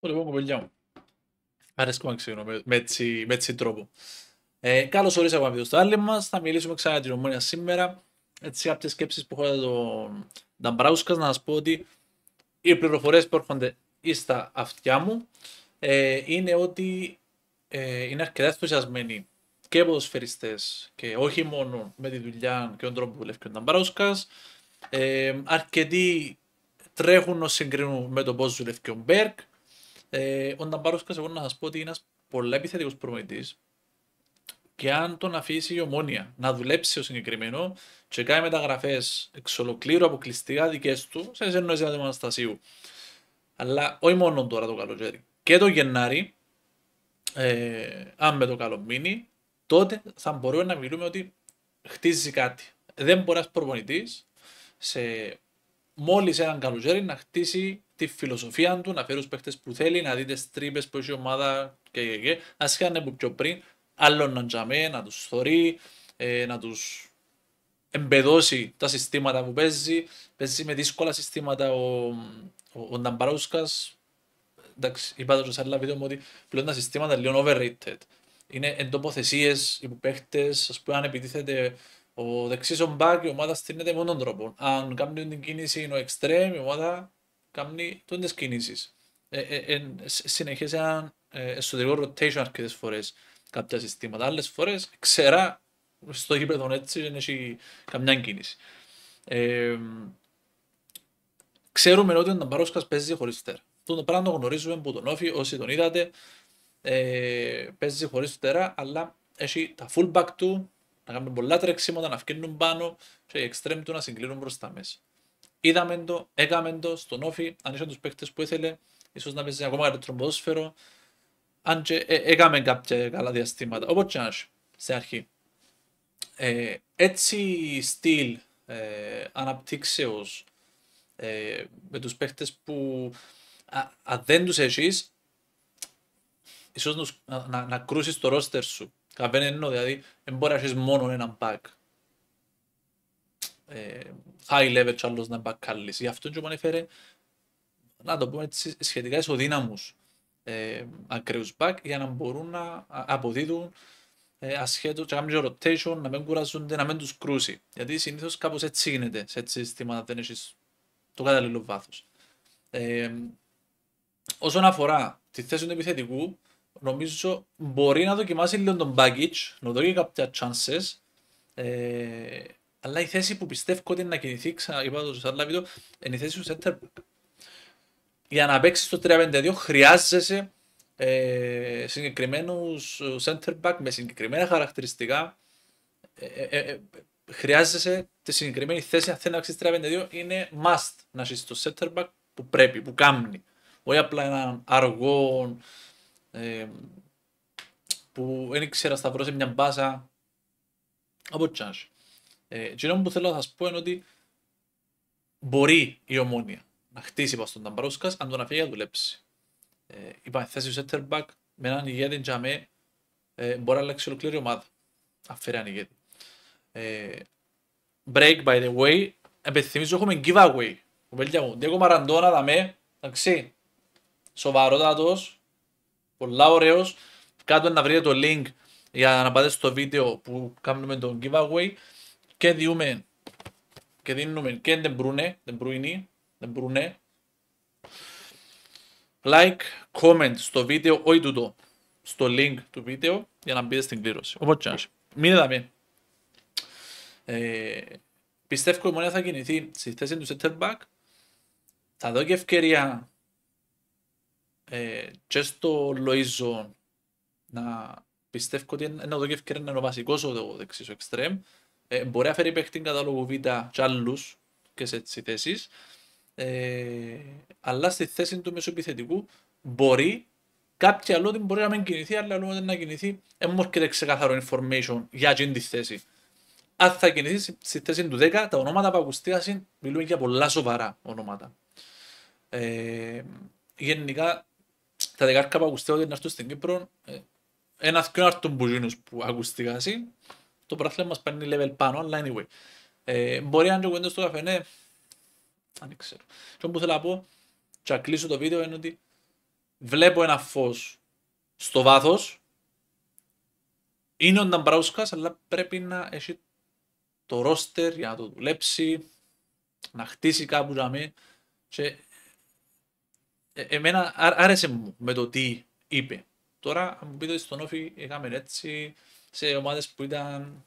Πολύ λοιπόν κοπελιά μου. Αρέσκω να ξέρω με, έτσι τρόπο. τρόπο. Ε, Καλώς ορίσαμε από στο άλλη μας. Θα μιλήσουμε ξανά για την ομόνια σήμερα. Έτσι, από τι σκέψεις που έχω τον Νταμπράουσκα να σας πω ότι οι πληροφορίες που έρχονται ή στα αυτιά μου ε, είναι ότι ε, είναι αρκετά ενθουσιασμένοι και ποδοσφαιριστές και όχι μόνο με τη δουλειά και τον τρόπο που δουλεύει ο Νταμπράουσκα. Ε, αρκετοί τρέχουν να συγκρίνουν με τον πώς δουλεύει ο Μπέρκ ε, πάρω εγώ να σας πω ότι είναι ένα πολύ επιθετικός προμηθευτής. Και αν τον αφήσει η ομόνια να δουλέψει ο συγκεκριμένο, και κάνει μεταγραφές εξ ολοκλήρου αποκλειστικά δικές του, σε εννοήσει του Αναστασίου. Αλλά όχι μόνο τώρα το καλοκαίρι. Και το Γενάρη, ε, αν με το καλό μείνει, τότε θα μπορούμε να μιλούμε ότι χτίζει κάτι. Δεν μπορείς ένα προπονητή σε μόλις έναν καλοκαίρι να χτίσει τη φιλοσοφία του, να φέρει τους παίχτε που θέλει, να δει τι τρύπε που έχει η ομάδα και, και, και. Α χάνε που πιο πριν, άλλον να τζαμέ, να τους θωρεί, ε, να τους εμπεδώσει τα συστήματα που παίζει. Παίζει με δύσκολα συστήματα ο, ο, ο Νταμπαρούσκα. Εντάξει, είπα το σε άλλα βίντεο μου ότι πλέον τα συστήματα είναι λίγο overrated. Είναι εντοποθεσίε, παίχτε, ας πούμε, αν επιτίθεται ο δεξί ο μπακ, η ομάδα στείνεται με τον τρόπο. Αν κάνουν την κίνηση, είναι ο εξτρέμ, η ομάδα κάνει τότε κινήσεις. Ε, ε, ε, συνεχίζει ένα εσωτερικό rotation αρκετε φορε κάποια συστήματα. Άλλες φορές ξερά στο γήπεδο έτσι δεν έχει καμιά κίνηση. Ε, ξέρουμε ότι ο Νταμπαρόσκας παίζει χωρίς φτερά. Αυτό το πράγμα το γνωρίζουμε που τον όφη, όσοι τον είδατε, ε, παίζει χωρίς φτερά, αλλά έχει τα fullback του, να κάνουν πολλά τρεξίματα, να φύγουν πάνω και οι extreme του να συγκλίνουν προ τα μέσα. Είδαμε το, έκαμε το στον όφη, αν είσαι τους παίχτες που ήθελε, ίσως να παίζει ακόμα καλύτερο ποδόσφαιρο, αν και ε, έκαμε κάποια καλά διαστήματα, όπως και σε αρχή. Ε, έτσι στυλ ε, αναπτύξεως ε, με τους παίχτες που αν δεν τους έχεις, ίσως να, να, να κρούσεις το ρόστερ σου. Καβένε εννοώ, δηλαδή, δεν μπορεί να έχεις μόνο έναν πακ. Ε, high level κι άλλος να μπακαλίσει. Γι' αυτό και μου έφερε, να το πούμε έτσι, σχετικά ισοδύναμους ε, ακραίους μπακ για να μπορούν να αποδίδουν ε, ασχέτως και να κάνουν rotation, να μην κουραζούνται, να μην τους κρούσει. Γιατί συνήθως κάπως έτσι γίνεται σε έτσι συστήματα, δεν έχεις το κατάλληλο βάθος. Ε, όσον αφορά τη θέση του επιθετικού, νομίζω μπορεί να δοκιμάσει λίγο τον baggage, να δώσει κάποια chances, ε, αλλά η θέση που πιστεύω ότι είναι να κινηθεί, ξαναείπα το σε άλλα βίντεο, είναι η θέση του center back. Για να παίξει το 3-5-2 χρειάζεσαι ε, συγκεκριμένους center back με συγκεκριμένα χαρακτηριστικά. Ε ε, ε, ε, χρειάζεσαι τη συγκεκριμένη θέση, αν θέλει να παίξεις 3-5-2, είναι must να έχει το center back που πρέπει, που κάνει. Όχι απλά έναν αργό ε, που δεν ξέρω σταυρώσει μια μπάσα από τσάνση. Ε, που θέλω να σας πω είναι ότι μπορεί η ομόνια να χτίσει βαστον στον Ταμπαρούσκας αν τον αφήσει να δουλέψει. Ε, υπάρχει θέση του center με έναν ηγέτη τζαμέ ε, μπορεί να αλλάξει ολοκλήρη ομάδα. Αφαιρεί έναν ηγέτη. Ε, break by the way, επιθυμίζω έχουμε giveaway. Ο παιδιά μου, Diego Μαραντώνα δαμέ, εντάξει, σοβαρότατος, πολλά ωραίος. Κάτω να βρείτε το link για να πάτε στο βίντεο που κάνουμε τον giveaway και διούμε και δίνουμε και δεν μπρούνε, δεν μπρούνε, δεν μπρούνε. Like, comment στο βίντεο, όχι τούτο, στο link του βίντεο για να μπείτε στην κλήρωση. Οπότε τσάνς. Μην είδαμε. Ε, πιστεύω ότι η Μονέα θα κινηθεί στη θέση του center back. Θα δω και ευκαιρία ε, και στο Λοίζο να πιστεύω ότι είναι εδώ και ευκαιρία να είναι ο βασικός ο δεξίς ο εξτρέμ ε, μπορεί να φέρει παίχτη κατάλογο Β και άλλους και σε τις θέσεις, ε, αλλά στη θέση του μεσοεπιθετικού μπορεί κάποια άλλο ότι μπορεί να μην κινηθεί, αλλά άλλο να κινηθεί, δεν και δεν ξεκάθαρο information για την τη θέση. Αν θα κινηθεί στη θέση του 10, τα ονόματα που ακουστήκαν μιλούν για πολλά σοβαρά ονόματα. Ε, γενικά, τα δεκάρκα που ακουστήκαν να έρθουν στην Κύπρο, ε, ένας και άρτον που που ακουστήκαν το πράθλημα μας παίρνει level πάνω, αλλά anyway. Ε, μπορεί αν και κουβέντες στο καφέ, ναι, αν ξέρω. Και όπου θέλω να πω, και να κλείσω το βίντεο, είναι ότι βλέπω ένα φως στο βάθος. είναι ο Νταμπράουσκας, αλλά πρέπει να έχει το ρόστερ για να το δουλέψει, να χτίσει κάπου για μένα. Και ε, εμένα άρεσε μου με το τι είπε. Τώρα, αν μου πείτε στον Όφη, είχαμε έτσι, σε ομάδες που ήταν...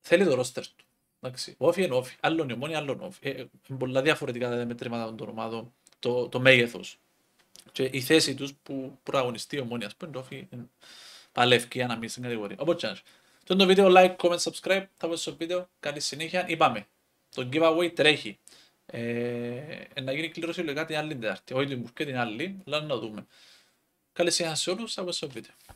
Θέλει το ρόστερ του. Εντάξει. Όφι είναι όφι. Άλλο είναι ομόνια, άλλο είναι όφι. Ε, ε, πολλά διαφορετικά τα μετρήματα των ομάδων, το, το μέγεθος. Και η θέση τους που προαγωνιστεί η ομόνια, ας πούμε, το όφι είναι παλεύκη να μείνει στην κατηγορία. Οπότε, και το είναι το βίντεο, like, comment, subscribe. Θα πω στο βίντεο. Καλή συνέχεια. Είπαμε. Το giveaway τρέχει. Ε, να γίνει κλήρωση λογικά την άλλη Τετάρτη. Όχι την Μπουρκέ, την άλλη. Αλλά να δούμε. Καλή συνέχεια σε όλους. Θα πω στο βίντεο.